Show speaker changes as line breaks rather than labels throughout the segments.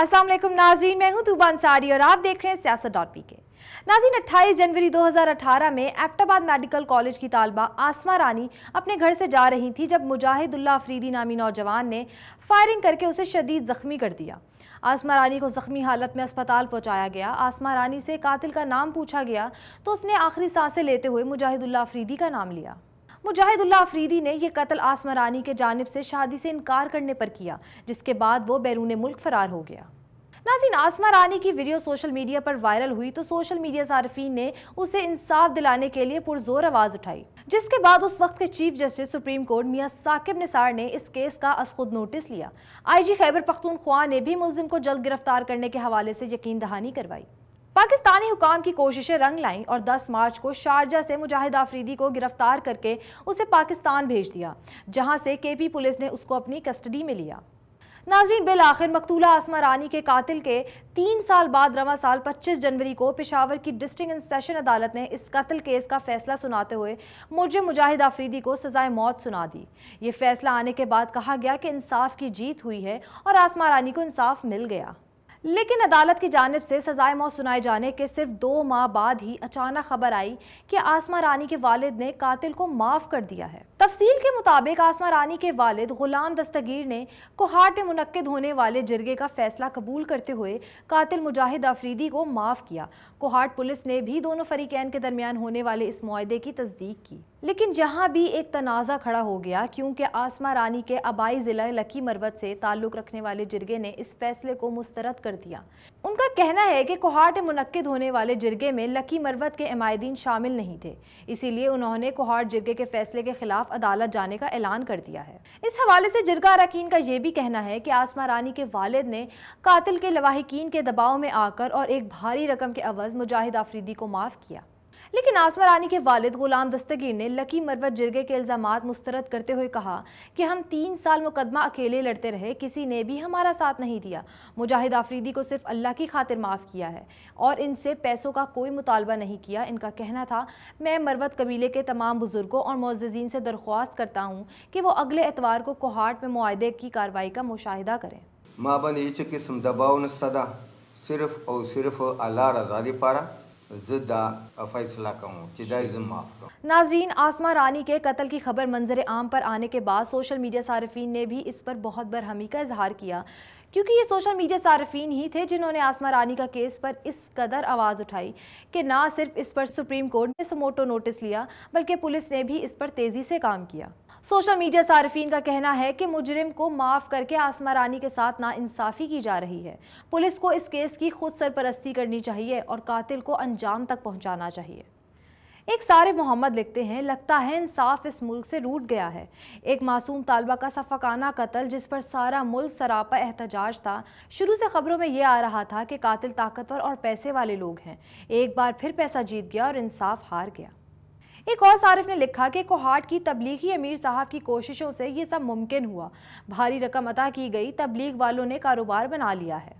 अस्सलाम वालेकुम नाजरीन मैं हूं तूबा अंसारी और आप देख रहे हैं सियासत डॉट पी के नाजीन 28 जनवरी 2018 में एबटाबाद मेडिकल कॉलेज की तालबा आसमा रानी अपने घर से जा रही थी जब मुजाहिदुल्ला अफरीदी नामी नौजवान ने फायरिंग करके उसे शदीद ज़ख्मी कर दिया आसमा रानी को ज़ख्मी हालत में अस्पताल पहुंचाया गया आसमा रानी से कातिल का नाम पूछा गया तो उसने आखिरी सांसें लेते हुए मुजाहिदुल्ला अफरीदी का नाम लिया मुजाहिदुल्ला अफरीदी ने यह कत्ल आसमा रानी के जानब से शादी से इनकार करने पर किया जिसके बाद वो बैरून मुल्क फरार हो गया नाजिन आसमा रानी की वीडियो सोशल मीडिया पर वायरल हुई तो सोशल मीडिया सार्फिन ने उसे इंसाफ दिलाने के लिए पुरजोर आवाज़ उठाई जिसके बाद उस वक्त के chief justice supreme court Mian Saqib Nisar ने इस केस का असखुद नोटिस लिया आईजी खैबर पख्तूनख्वा ने भी मुलजिम को जल्द गिरफ्तार करने के हवाले से यकीन दहानी करवाई पाकिस्तानी हुकाम की कोशिशें रंग लाईं और 10 मार्च को शारजा से मुजाहिद आफरीदी को गिरफ्तार करके उसे पाकिस्तान भेज दिया जहां से केपी पुलिस ने उसको अपनी कस्टडी में लिया नाजरीन बिल आखिर मकतूला आसमा रानी के कातिल के तीन साल बाद रवा साल 25 जनवरी को पेशावर की डिस्ट्रिक्ट एंड सेशन अदालत ने इस कत्ल केस का फैसला सुनाते हुए मुझे मुजाहिद आफरीदी को सजाए मौत सुना दी ये फैसला आने के बाद कहा गया कि इंसाफ की जीत हुई है और आसमा रानी को इंसाफ मिल गया लेकिन अदालत की जानब से सजाए मौत सुनाए जाने के सिर्फ दो माह बाद ही अचानक खबर आई कि आसमा रानी के वालिद ने कातिल को माफ़ कर दिया है तफसील के मुताबिक आसमा रानी के वालिद गुलाम दस्तगीर ने कोहाट में मुनद होने वाले जिरगे का फैसला कबूल करते हुए कातिल मुजाहिद अफरीदी को माफ़ किया कोहाट पुलिस ने भी दोनों फरीकैन के दरमियान होने वाले इस माहे की तस्दीक की लेकिन यहाँ भी एक तनाज़ा खड़ा हो गया क्योंकि आसमा रानी के आबाई ज़िला लकी मरवत से ताल्लुक़ रखने वाले जिरगे ने इस फैसले को मुस्तरद कर कर दिया उनका कहना है कि कोहाट मुनद होने वाले जिरगे में लकी मरवत के अमायदीन शामिल नहीं थे इसीलिए उन्होंने कोहाट जिरगे के फैसले के खिलाफ अदालत जाने का ऐलान कर दिया है इस हवाले से जिरगा अरकान का यह भी कहना है कि आसमा रानी के वालद ने कातिल के लवाहिकीन के दबाव में आकर और एक भारी रकम के अवज़ मुजाहिद आफरीदी को माफ़ किया लेकिन आसमा रानी के वालिद गुलाम दस्तगीर ने लकी मरवत जिरगे के इल्ज़ाम मुस्तरद करते हुए कहा कि हम तीन साल मुकदमा अकेले लड़ते रहे किसी ने भी हमारा साथ नहीं दिया मुजाहिद आफरीदी को सिर्फ अल्लाह की खातिर माफ़ किया है और इनसे पैसों का कोई मुतालबा नहीं किया इनका कहना था मैं मरवत कबीले के तमाम बुज़ुर्गों और मोजीन से दरख्वास्त करता हूँ कि वो अगले एतवार को कोहाट में माहदे की कार्रवाई का मुशाह करें माबन ये किस्म दबाव सदा सिर्फ और सिर्फ अल्लाह रजा पारा नाजरीन आसमा रानी के कत्ल की खबर मंजर आम पर आने के बाद सोशल मीडिया सार्फिन ने भी इस पर बहुत बरहमी का इजहार किया क्योंकि ये सोशल मीडिया सार्फिन ही थे जिन्होंने आसमा रानी का केस पर इस कदर आवाज़ उठाई कि ना सिर्फ इस पर सुप्रीम कोर्ट ने समोटो नोटिस लिया बल्कि पुलिस ने भी इस पर तेज़ी से काम किया सोशल मीडिया सार्फिन का कहना है कि मुजरिम को माफ़ करके आसमा रानी के साथ नाइंसाफ़ी की जा रही है पुलिस को इस केस की खुद सरपरस्ती करनी चाहिए और कातिल को अंजाम तक पहुँचाना चाहिए एक सारे मोहम्मद लिखते हैं लगता है इंसाफ इस मुल्क से रूट गया है एक मासूम तालबा का सफकाना कत्ल जिस पर सारा मुल्क सरापा एहतजाज था शुरू से खबरों में ये आ रहा था कि कातिल ताकतवर और पैसे वाले लोग हैं एक बार फिर पैसा जीत गया और इंसाफ हार गया एक और सारिफ ने लिखा कि कोहाट की तबलीगी अमीर साहब की कोशिशों से ये सब मुमकिन हुआ भारी रकम अदा की गई तबलीग वालों ने कारोबार बना लिया है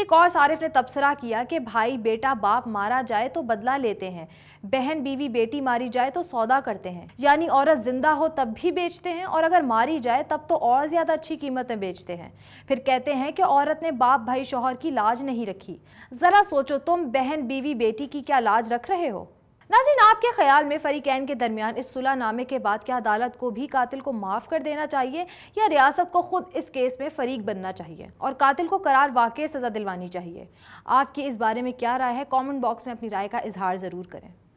एक और सारिफ ने तबसरा किया कि भाई बेटा बाप मारा जाए तो बदला लेते हैं बहन बीवी बेटी मारी जाए तो सौदा करते हैं यानी औरत जिंदा हो तब भी बेचते हैं और अगर मारी जाए तब तो और ज़्यादा अच्छी कीमत में बेचते हैं फिर कहते हैं कि औरत ने बाप भाई शोहर की लाज नहीं रखी ज़रा सोचो तुम बहन बीवी बेटी की क्या लाज रख रहे हो नाजिन आपके ख्याल में फरीकैन के दरमियान इस सुलह नामे के बाद क्या अदालत को भी कातिल को माफ़ कर देना चाहिए या रियासत को खुद इस केस में फरीक बनना चाहिए और कातिल को करार वाकई सज़ा दिलवानी चाहिए आपकी इस बारे में क्या राय है कॉमेंट बॉक्स में अपनी राय का इजहार ज़रूर करें